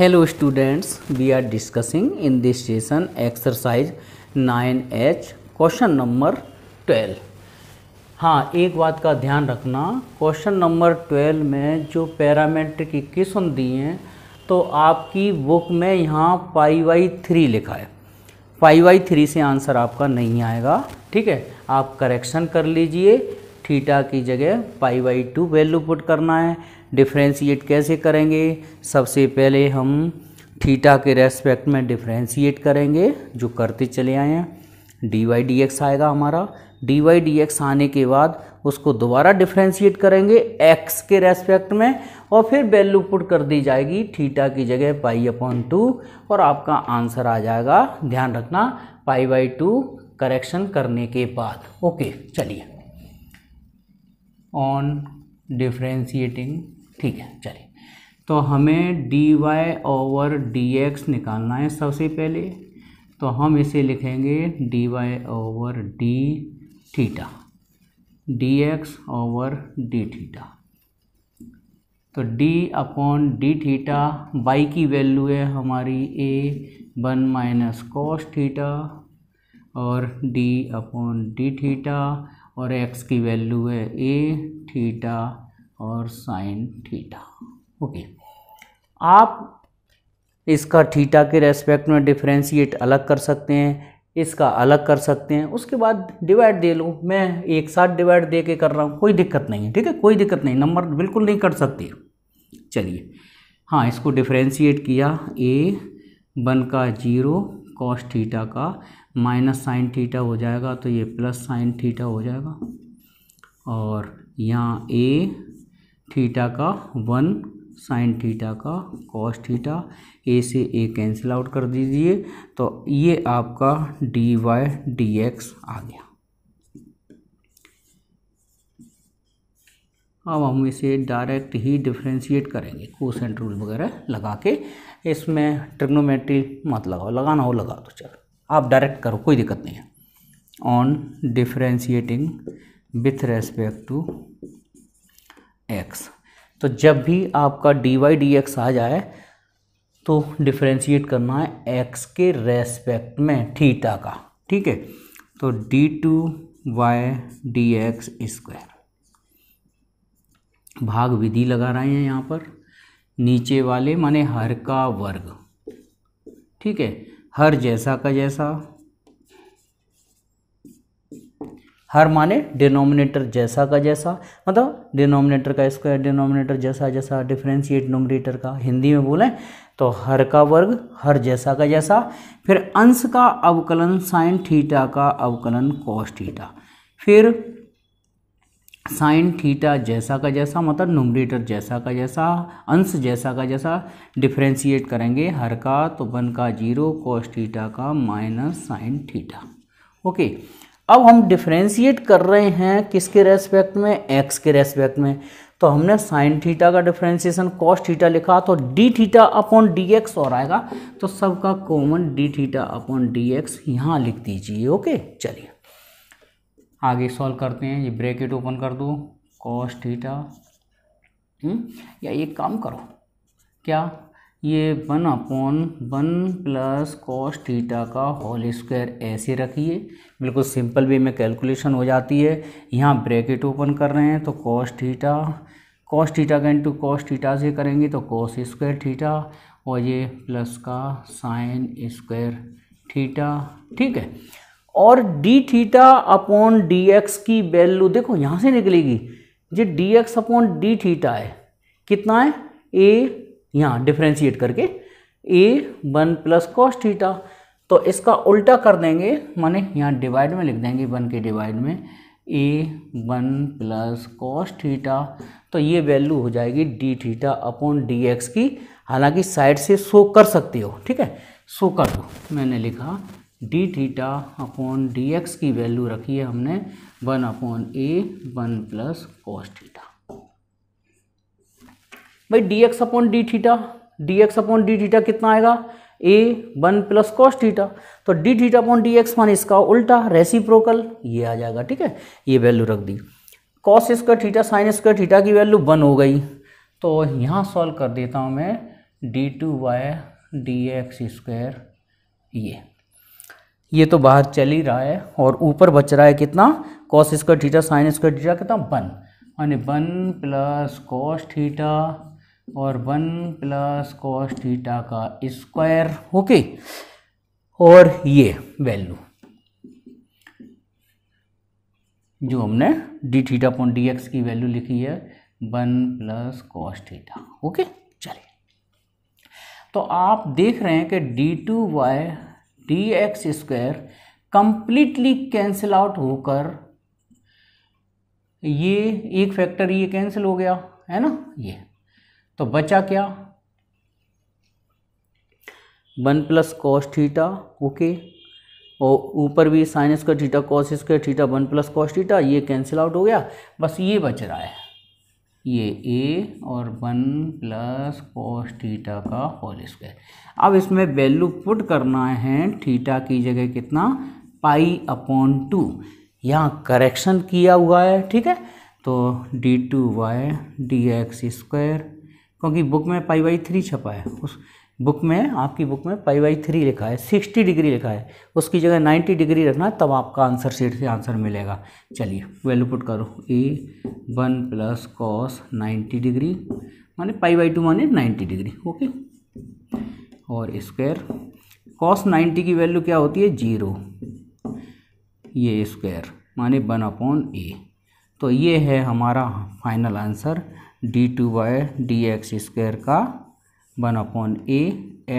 students we are discussing in this this exercise nine 9h question number 12 हाँ एक बात का ध्यान रखना क्वेश्चन नंबर 12 में जो पैरामेट्रिक इक्वेशन दिए हैं तो आपकी बुक में यहाँ पाई वाई थ्री लिखा है पाई वाई थ्री से आंसर आपका नहीं आएगा ठीक है आप करेक्शन कर लीजिए थीटा की जगह pi by two value put करना है डिफ्रेंशिएट कैसे करेंगे सबसे पहले हम थीटा के रेस्पेक्ट में डिफ्रेंशिएट करेंगे जो करते चले आए हैं डी वाई डी एक्स आएगा हमारा डी वाई डी एक्स आने के बाद उसको दोबारा डिफ्रेंशिएट करेंगे एक्स के रेस्पेक्ट में और फिर वैल्यू पुट कर दी जाएगी थीटा की जगह पाई अपॉन टू और आपका आंसर आ जाएगा ध्यान रखना पाई बाई टू करेक्शन करने के बाद ओके चलिए ऑन डिफ्रेंशिएटिंग ठीक है चलिए तो हमें d y over d x निकालना है सबसे पहले तो हम इसे लिखेंगे d y over d theta d x over d theta तो d upon d theta by की वैल्यू है हमारी a one minus cos theta और डी अपॉन डी थीटा और एक्स की वैल्यू है ए थीटा और साइन थीटा ओके आप इसका थीटा के रेस्पेक्ट में डिफ्रेंशिएट अलग कर सकते हैं इसका अलग कर सकते हैं उसके बाद डिवाइड दे लूँ मैं एक साथ डिवाइड दे के कर रहा हूँ कोई दिक्कत नहीं है ठीक है कोई दिक्कत नहीं नंबर बिल्कुल नहीं कर सकते चलिए हाँ इसको डिफ्रेंशिएट किया ए वन का जीरो कॉस थीटा का माइनस साइन थीटा हो जाएगा तो ये प्लस साइन थीटा हो जाएगा और यहाँ ए थीटा का वन साइन थीटा का कॉस थीटा ए से ए कैंसिल आउट कर दीजिए तो ये आपका डी वाई डी एक्स आ गया अब हम इसे डायरेक्ट ही डिफ्रेंशिएट करेंगे कोसेंट रूल वगैरह लगा के इसमें ट्रिग्नोमेट्री मत लगाओ लगाना हो लगा दो चलो आप डायरेक्ट करो कोई दिक्कत नहीं है on differentiating with respect to x तो जब भी आपका डी वाई डी एक्स आ जाए तो डिफ्रेंशिएट करना है एक्स के रेस्पेक्ट में थीटा का ठीक है तो d two y d x square भाग विधि लगा रहे हैं यहाँ पर नीचे वाले माने हर का वर्ग ठीक है हर जैसा का जैसा हर माने डिनोमिनेटर जैसा का जैसा मतलब डिनोमिनेटर का स्क्वायर डिनोमिनेटर जैसा जैसा डिफ्रेंशिएट नोमिनेटर का हिंदी में बोलें तो हर का वर्ग हर जैसा का जैसा फिर अंश का अवकलन साइन थीटा का अवकलन कॉस थीटा फिर साइन थीटा जैसा का जैसा मतलब नोमरेटर जैसा का जैसा अंश जैसा का जैसा डिफ्रेंशिएट करेंगे हर का तो वन का जीरो कॉस थीटा का माइनस साइन थीटा ओके अब हम डिफ्रेंशिएट कर रहे हैं किसके रेस्पेक्ट में एक्स के रेस्पेक्ट में तो हमने साइन थीटा का डिफ्रेंशिएशन कॉस थीटा लिखा तो d theta upon d x और आएगा तो सबका common d theta upon d x यहाँ लिख दीजिए ओके चलिए आगे सॉल्व करते हैं ये ब्रैकेट ओपन कर दो कॉस थीटा हम्म, या एक काम करो क्या ये one upon one plus cos theta का होल स्क्वायर ऐसे रखिए बिल्कुल सिंपल वे में कैलकुलेशन हो जाती है यहाँ ब्रैकेट ओपन कर रहे हैं तो कॉस थीटा कॉस थीटा का इंटू कॉस थीटा से करेंगे तो कॉस स्क्वायर थीटा और ये प्लस का साइन स्क्वायर थीटा ठीक है और d theta upon d x की वैल्यू देखो यहाँ से निकलेगी ये d x upon d theta है कितना है ए यहाँ डिफ्रेंशिएट करके a one plus cos theta तो इसका उल्टा कर देंगे माने यहाँ डिवाइड में लिख देंगे वन के डिवाइड में a one plus cos theta तो ये वैल्यू हो जाएगी d theta upon d x की हालांकि साइड से शो कर सकते हो ठीक है शो कर दो मैंने लिखा d theta upon d x की वैल्यू रखी है हमने one upon a one plus cos theta भाई d x upon d theta d x upon d theta कितना आएगा a one plus cos theta तो d theta upon d x मान इसका उल्टा रेसिप्रोकल ये आ जाएगा ठीक है ये वैल्यू रख दी cos square theta sine square theta की वैल्यू वन हो गई तो यहाँ सॉल्व कर देता हूँ मैं d two y d x square ये ये तो बाहर चल ही रहा है और ऊपर बच रहा है कितना cos square theta sine square theta कितना वन यानी वन प्लस कॉस थीटा और वन प्लस कॉस थीटा का स्क्वायर ओके और ये वैल्यू जो हमने d theta point d x की वैल्यू लिखी है one plus cos theta okay चलिए तो आप देख रहे हैं कि d two y d x square completely cancel out होकर ये एक फैक्टर ये कैंसिल हो गया है ना ये तो बचा क्या one plus cos theta okay और ऊपर भी sine square theta cos square theta one plus cos theta ये कैंसिल आउट हो गया बस ये बच रहा है ये ए और वन प्लस कॉस थीटा का होल स्क्वायर अब इसमें वैल्यू पुट करना है थीटा की जगह कितना पाई अपॉन टू यहाँ करेक्शन किया हुआ है ठीक है तो d two y d x square क्योंकि बुक में पाई वाई थ्री छपा है उस बुक में आपकी बुक में पाई बाई थ्री लिखा है सिक्सटी डिग्री लिखा है उसकी जगह नाइन्टी डिग्री रखना तब आपका आंसर सीट से आंसर मिलेगा चलिए वैल्यू पुट करो a one plus cos ninety degree माने पाई बाई टू माने नाइन्टी डिग्री ओके और स्क्वायर कॉस नाइन्टी की वैल्यू क्या होती है जीरो ये स्क्वायर माने वन अपॉन ए तो ये है हमारा final answer d two by d x square का one upon a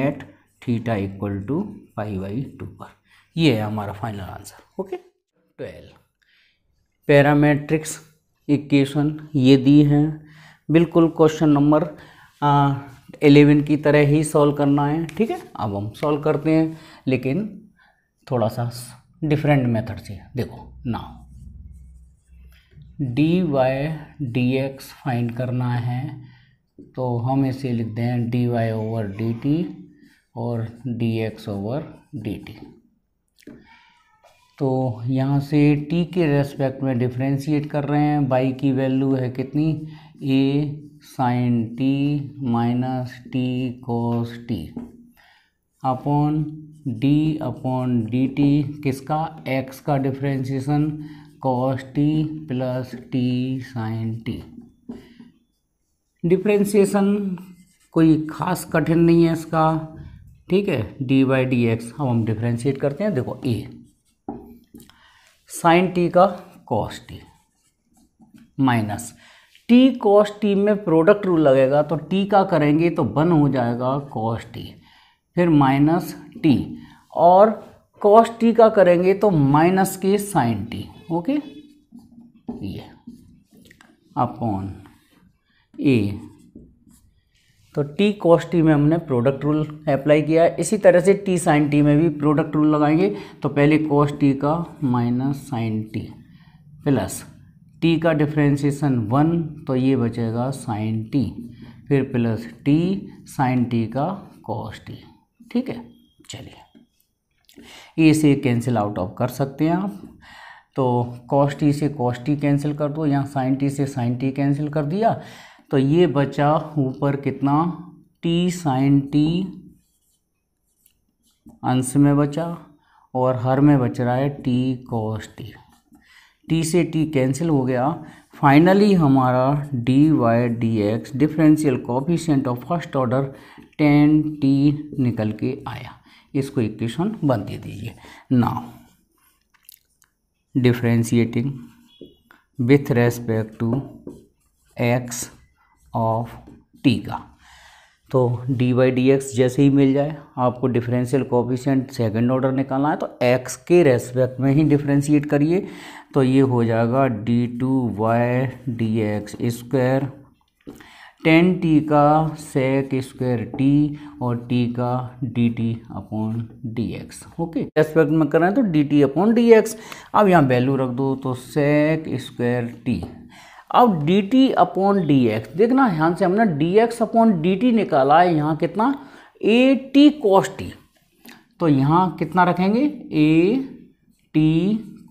at theta equal to pi by two पर ये है हमारा final answer okay twelve parametrics equation ये दी है बिल्कुल क्वेश्चन नंबर एलेवन की तरह ही सॉल्व करना है ठीक है अब हम सॉल्व करते हैं लेकिन थोड़ा सा डिफरेंट मेथड से देखो ना d y d x find करना है तो हम इसे लिखते हैं d y over d t और d x over d t तो यहाँ से टी के रेस्पेक्ट में डिफ्रेंशिएट कर रहे हैं बाई की वैल्यू है कितनी a sine t minus t cos t upon d upon d t किसका एक्स का differentiation cos t plus t sine t differentiation कोई खास कठिन नहीं है इसका ठीक है डी बाई डी एक्स अब हम डिफ्रेंशिएट करते हैं देखो ए साइन टी का cos t minus t cos t में प्रोडक्ट रूल लगेगा तो टी का करेंगे तो बन हो जाएगा कॉस टी फिर माइनस टी और कॉस टी का करेंगे तो माइनस के साइन टी ओके ये अपॉन ए तो टी कॉस टी में हमने प्रोडक्ट रूल अप्लाई किया है इसी तरह से टी साइन टी में भी प्रोडक्ट रूल लगाएंगे तो पहले कॉस टी का minus sine t plus t का डिफ्रेंसिएशन वन तो ये बचेगा साइन टी फिर प्लस टी साइन टी का कॉस टी ठीक है चलिए ए से कैंसिल आउट ऑफ कर सकते हैं आप तो कॉस टी से कॉस टी कैंसिल कर दो यहाँ साइन टी से साइन टी कैंसिल कर दिया तो ये बचा ऊपर कितना टी साइन टी अंश में बचा और हर में बच रहा है टी कॉस टी टी से टी कैंसिल हो गया फाइनली हमारा d y d x differential coefficient of first order tan t निकल के आया इसको इक्वेशन बंद दे दीजिए now differentiating with respect to x of t का तो डी बाई डी एक्स जैसे ही मिल जाए आपको डिफरेंशियल कोफिशियंट सेकेंड ऑर्डर निकालना है तो एक्स के रेस्पेक्ट में ही डिफ्रेंशिएट करिए तो ये हो जाएगा d two y d x square tan t का सेक स्क्वायर टी और टी का d t upon d x okay respect में करें तो d t upon d x अब यहाँ वैल्यू रख दो तो सेक स्क्वायर टी अब d t upon d x देखना ध्यान से हमने d x upon d t निकाला है यहाँ कितना ए टी कॉस टी तो यहाँ कितना रखेंगे a t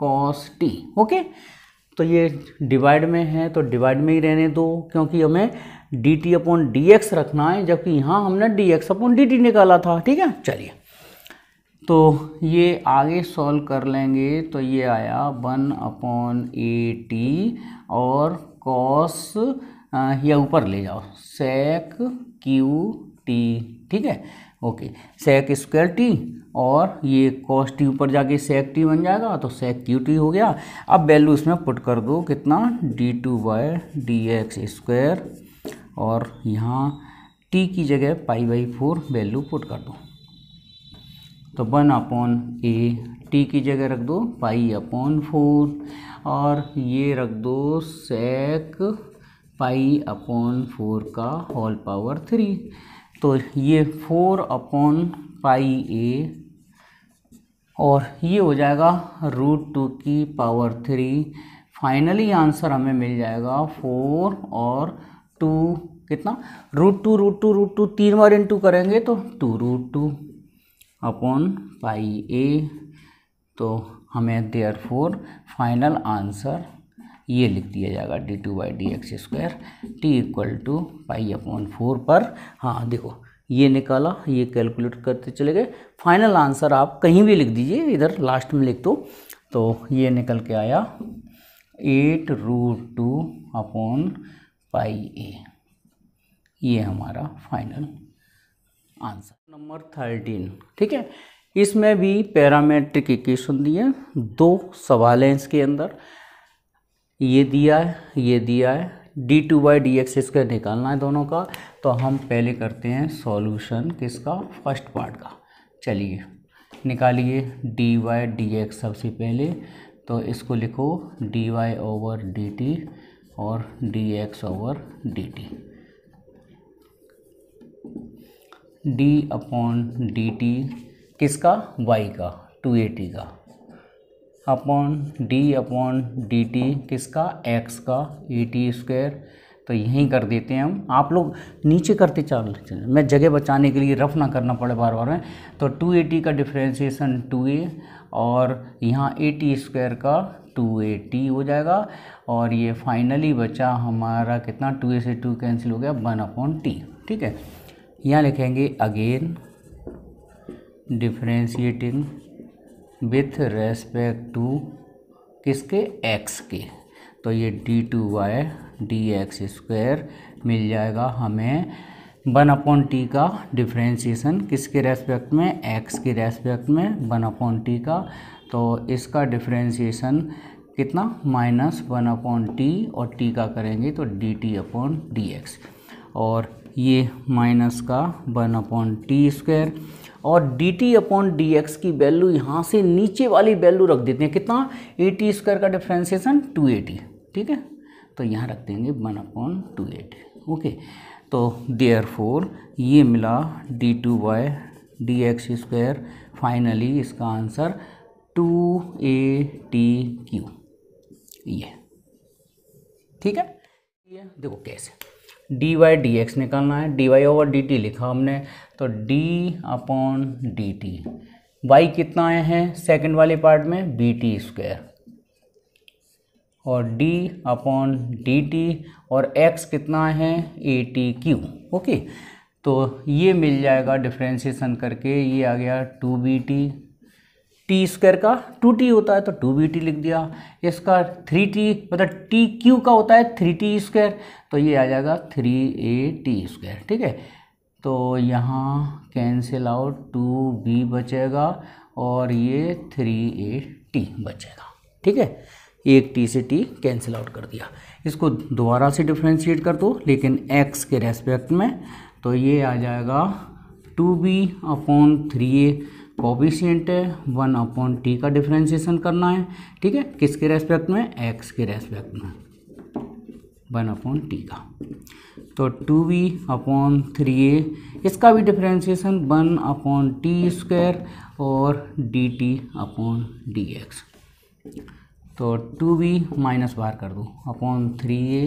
cos t okay तो ये डिवाइड में है तो डिवाइड में ही रहने दो क्योंकि हमें d t upon d x रखना है जबकि यहाँ हमने d x upon d t निकाला था ठीक है चलिए तो ये आगे सॉल्व कर लेंगे तो ये आया वन अपॉन ए टी और कॉस या ऊपर ले जाओ सेक क्यू टी ठीक है ओके सेक स्क्वायर टी और ये कॉस टी ऊपर जाके सेक टी बन जाएगा तो सेक क्यू टी हो गया अब वैल्यू इसमें पुट कर दो कितना d two by d x square और यहाँ टी की जगह pi by four value put कर दो तो वन अपॉन ए टी की जगह रख दो पाई अपॉन फोर और ये रख दो सेक पाई अपॉन फोर का होल पावर थ्री तो ये फोर अपॉन पाई ए और ये हो जाएगा रूट टू की पावर थ्री फाइनली आंसर हमें मिल जाएगा फोर और टू कितना root two root two root two तीन बार इंटू करेंगे तो two root two upon pi a तो हमें देयर फोर फाइनल आंसर ये लिख दिया जाएगा d two by d x square t equal to pi upon four पर हाँ देखो ये निकाला ये कैलकुलेट करते चले गए फाइनल आंसर आप कहीं भी लिख दीजिए इधर लास्ट में लिख दो तो ये निकल के आया eight root two upon pi a ये हमारा फाइनल आंसर नंबर थर्टीन ठीक है इसमें भी पैरामेट्रिक इक्वेशन दिए दो सवाल हैं इसके अंदर ये दिया है ये दिया है d two by d x इसका निकालना है दोनों का तो हम पहले करते हैं सॉल्यूशन किसका फर्स्ट पार्ट का चलिए निकालिए डी वाई डी एक्स सबसे पहले तो इसको लिखो d y over d t और d x over d t d upon d t किसका वाई का टू ए टी का upon d upon d t किसका एक्स का ए टी स्क्वेयर तो यहीं कर देते हैं हम आप लोग नीचे करते चाल मैं जगह बचाने के लिए रफ ना करना पड़े बार बार में तो टू ए टी का डिफ्रेंसीसन टू ए और यहाँ ए टी स्क्वायर का टू ए टी हो जाएगा और ये फाइनली बचा हमारा कितना टू ए से टू कैंसिल हो गया वन अपॉन टी ठीक है यहाँ लिखेंगे again differentiating with respect to किसके एक्स के तो ये d two y d x square मिल जाएगा हमें वन अपॉन टी का डिफ्रेंशिएशन किसके रेस्पेक्ट में एक्स के रेस्पेक्ट में वन अपॉन टी का तो इसका डिफ्रेंशिएशन कितना माइनस वन अपॉन टी और टी का करेंगे तो d t upon d x और ये माइनस का वन अपॉन टी स्क्वायर और d t upon d x की वैल्यू यहाँ से नीचे वाली वैल्यू रख देते हैं कितना ए टी स्क्वायर का डिफ्रेंसिएशन टू ए टी ठीक है तो यहाँ रख देंगे one upon two a t okay तो देयर फोर ये मिला d two by d x square finally इसका answer two a t cube ये ठीक है ये देखो कैसे डी वाई डी एक्स निकालना है d y over d t लिखा हमने तो d upon d t y कितना आया है सेकेंड वाले पार्ट में बी टी स्क्वायर और डी अपॉन डी टी और एक्स कितना है ए टी क्यू ओके तो ये मिल जाएगा डिफ्रेंसीसन करके ये आ गया two b t t square का टू टी होता है तो टू बी टी लिख दिया इसका थ्री टी मतलब टी क्यू का होता है थ्री टी स्क्वायर तो ये आ जाएगा थ्री ए टी स्क्वायर ठीक है तो यहाँ कैंसिल आउट टू बी बचेगा और ये थ्री ए टी बचेगा ठीक है एक टी से टी कैंसिल आउट कर दिया इसको दोबारा से डिफ्रेंशिएट कर दो लेकिन एक्स के रेस्पेक्ट में तो ये आ जाएगा two b upon three a coefficient है वन अपॉन टी का डिफ्रेंशिएशन करना है ठीक है किसके रेस्पेक्ट में एक्स के रेस्पेक्ट में वन अपॉन टी का तो two v upon three a इसका भी differentiation one upon t square और d t upon d x तो टू वी माइनस बार कर दो upon three a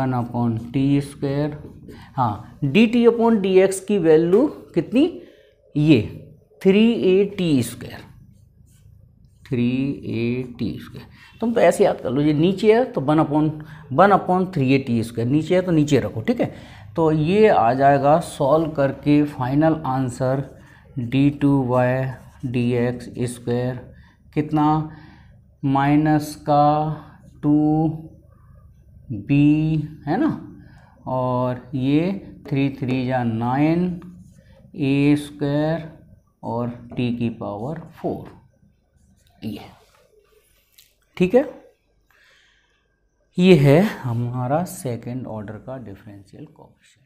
one upon t square हाँ d t upon d x की वैल्यू कितनी ये three a t square three a t square तुम तो ऐसे याद कर लो ये नीचे है तो one upon one upon three a t square नीचे है तो नीचे रखो ठीक है तो ये आ जाएगा सॉल्व करके final answer d two y d x square कितना माइनस का टू बी है ना और ये थ्री थ्री या नाइन ए स्क्वायर और टी की पावर फोर ये ठीक है ये है हमारा सेकेंड ऑर्डर का डिफरेंशियल कॉप्शन